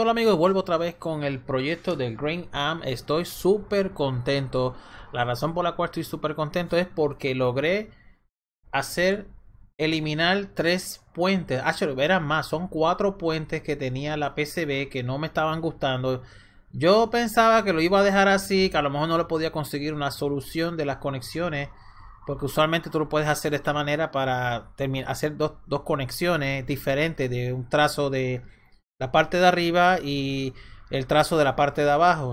hola amigos, vuelvo otra vez con el proyecto del Green Am. Estoy súper contento. La razón por la cual estoy súper contento es porque logré hacer eliminar tres puentes. Ah, eran más, son cuatro puentes que tenía la PCB que no me estaban gustando. Yo pensaba que lo iba a dejar así, que a lo mejor no lo podía conseguir una solución de las conexiones. Porque usualmente tú lo puedes hacer de esta manera para hacer dos, dos conexiones diferentes de un trazo de la parte de arriba y el trazo de la parte de abajo.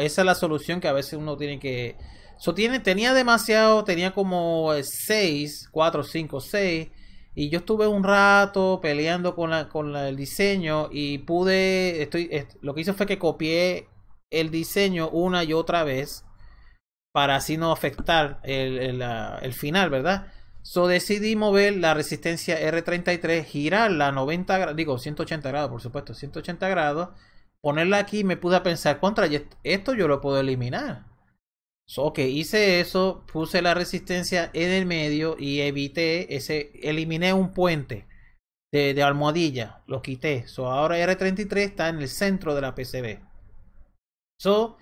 esa es la solución que a veces uno tiene que... So, tiene, tenía demasiado, tenía como 6, 4, 5, 6. Y yo estuve un rato peleando con, la, con el diseño y pude, estoy, lo que hice fue que copié el diseño una y otra vez para así no afectar el, el final, ¿verdad? So decidí mover la resistencia R33, girarla 90 grados, digo 180 grados, por supuesto, 180 grados, ponerla aquí me pude pensar contra, esto yo lo puedo eliminar. So, que hice eso, puse la resistencia en el medio y evité ese, eliminé un puente de, de almohadilla, lo quité. So ahora R33 está en el centro de la PCB. So,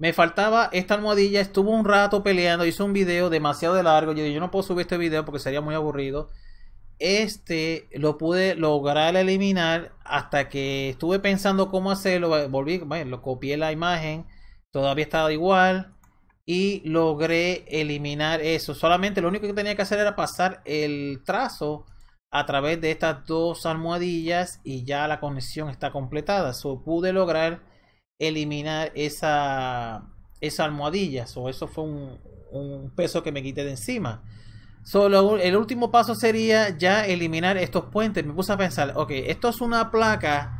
me faltaba esta almohadilla, estuvo un rato peleando, Hice un video demasiado largo. Yo yo no puedo subir este video porque sería muy aburrido. Este lo pude lograr eliminar hasta que estuve pensando cómo hacerlo. Volví, lo copié la imagen, todavía estaba igual y logré eliminar eso. Solamente lo único que tenía que hacer era pasar el trazo a través de estas dos almohadillas y ya la conexión está completada. So, pude lograr eliminar esa, almohadilla o eso fue un, peso que me quité de encima. Solo el último paso sería ya eliminar estos puentes. Me puse a pensar, ok, esto es una placa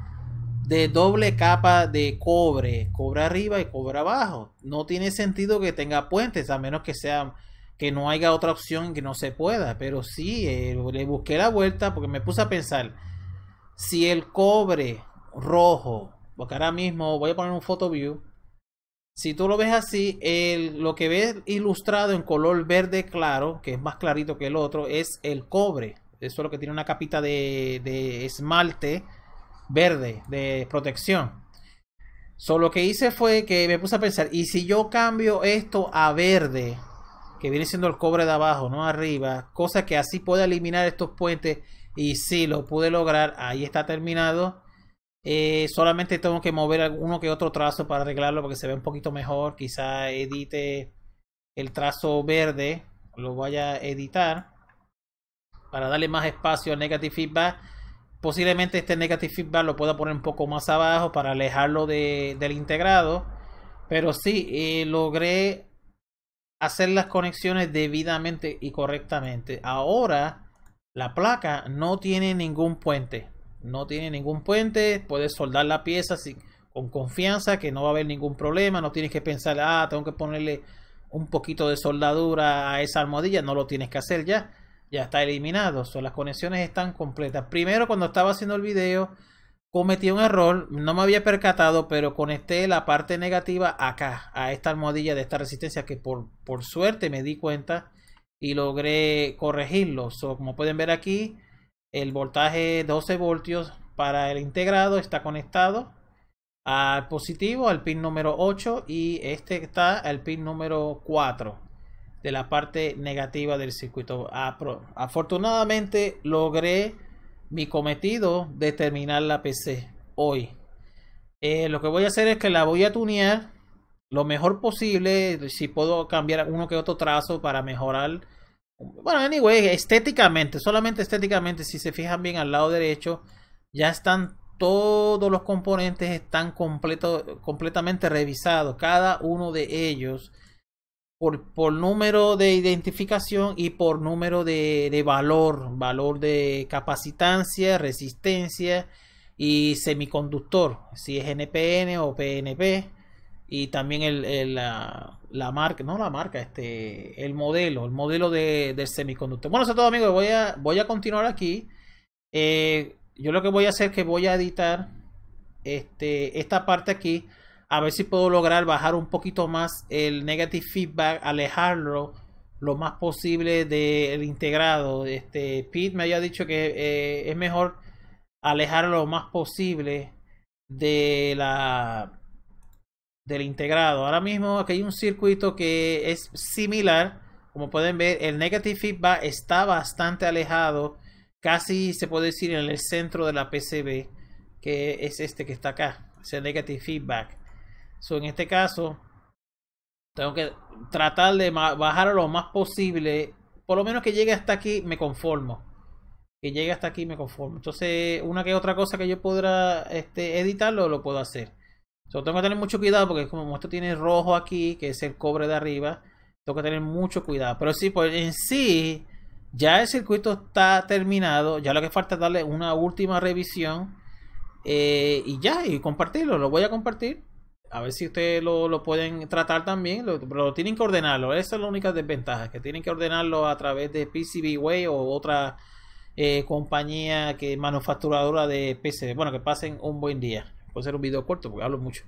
de doble capa de cobre, cobre arriba y cobre abajo. No tiene sentido que tenga puentes, a menos que sea que no haya otra opción que no se pueda. Pero sí, eh, le busqué la vuelta porque me puse a pensar, si el cobre rojo porque ahora mismo voy a poner un photo view. Si tú lo ves así, lo que ves ilustrado en color verde claro, que es más clarito que el otro, es el cobre. Eso es lo que tiene una capita de, esmalte verde, de protección. Solo lo que hice fue que me puse a pensar, y si yo cambio esto a verde, que viene siendo el cobre de abajo, no arriba, cosa que así pueda eliminar estos puentes, y si lo pude lograr, ahí está terminado. Eh, solamente tengo que mover alguno que otro trazo para arreglarlo porque se ve un poquito mejor. Quizá edite el trazo verde, lo voy a editar para darle más espacio al negative feedback. Posiblemente este negative feedback lo pueda poner un poco más abajo para alejarlo del integrado. Pero sí, eh, logré hacer las conexiones debidamente y correctamente. Ahora la placa no tiene ningún puente no tiene ningún puente, puedes soldar la pieza con confianza, que no va a haber ningún problema, no tienes que pensar, ah, tengo que ponerle un poquito de soldadura a esa almohadilla, no lo tienes que hacer ya, ya está eliminado, son las conexiones están completas. Primero cuando estaba haciendo el video cometí un error, no me había percatado, pero conecté la parte negativa acá, a esta almohadilla de esta resistencia que por, por suerte me di cuenta y logré corregirlo. como pueden ver aquí, el voltaje 12 voltios para el integrado está conectado al positivo, al pin número 8 y este está al pin número 4 de la parte negativa del circuito. Afortunadamente logré mi cometido de terminar la PC hoy. Eh, lo que voy a hacer es que la voy a tunear lo mejor posible. Si puedo cambiar uno que otro trazo para mejorar bueno, anyway, estéticamente, solamente estéticamente, si se fijan bien al lado derecho, ya están todos los componentes están completo, completamente revisados, cada uno de ellos, por, por número de identificación y por número de, de, valor, valor de capacitancia, resistencia y semiconductor, si es NPN o PNP y también el, la, la, marca, no la marca, este, el modelo, el modelo de, del semiconductor. Bueno, eso es todo amigos, voy a, voy a continuar aquí. Eh, yo lo que voy a hacer es que voy a editar este, esta parte aquí, a ver si puedo lograr bajar un poquito más el negative feedback, alejarlo lo más posible del integrado. Este, Pete me había dicho que eh, es mejor alejar lo más posible de la del integrado. Ahora mismo aquí hay un circuito que es similar. Como pueden ver, el negative feedback está bastante alejado. Casi se puede decir en el centro de la PCB. Que es este que está acá. Es el negative feedback. So, en este caso, tengo que tratar de bajar lo más posible. Por lo menos que llegue hasta aquí, me conformo. Que llegue hasta aquí, me conformo. Entonces, una que otra cosa que yo podrá este, editarlo, lo puedo hacer. Solo tengo que tener mucho cuidado porque como esto tiene rojo aquí, que es el cobre de arriba, tengo que tener mucho cuidado. Pero sí, pues en sí, ya el circuito está terminado, ya lo que falta es darle una última revisión eh, y ya, y compartirlo, lo voy a compartir. A ver si ustedes lo, pueden tratar también, pero lo, tienen que ordenarlo, esa es la única desventaja, que tienen que ordenarlo a través de PCB Way o otra eh, compañía que manufacturadora de PCB. Bueno, que pasen un buen día hacer un video corto porque hablo mucho.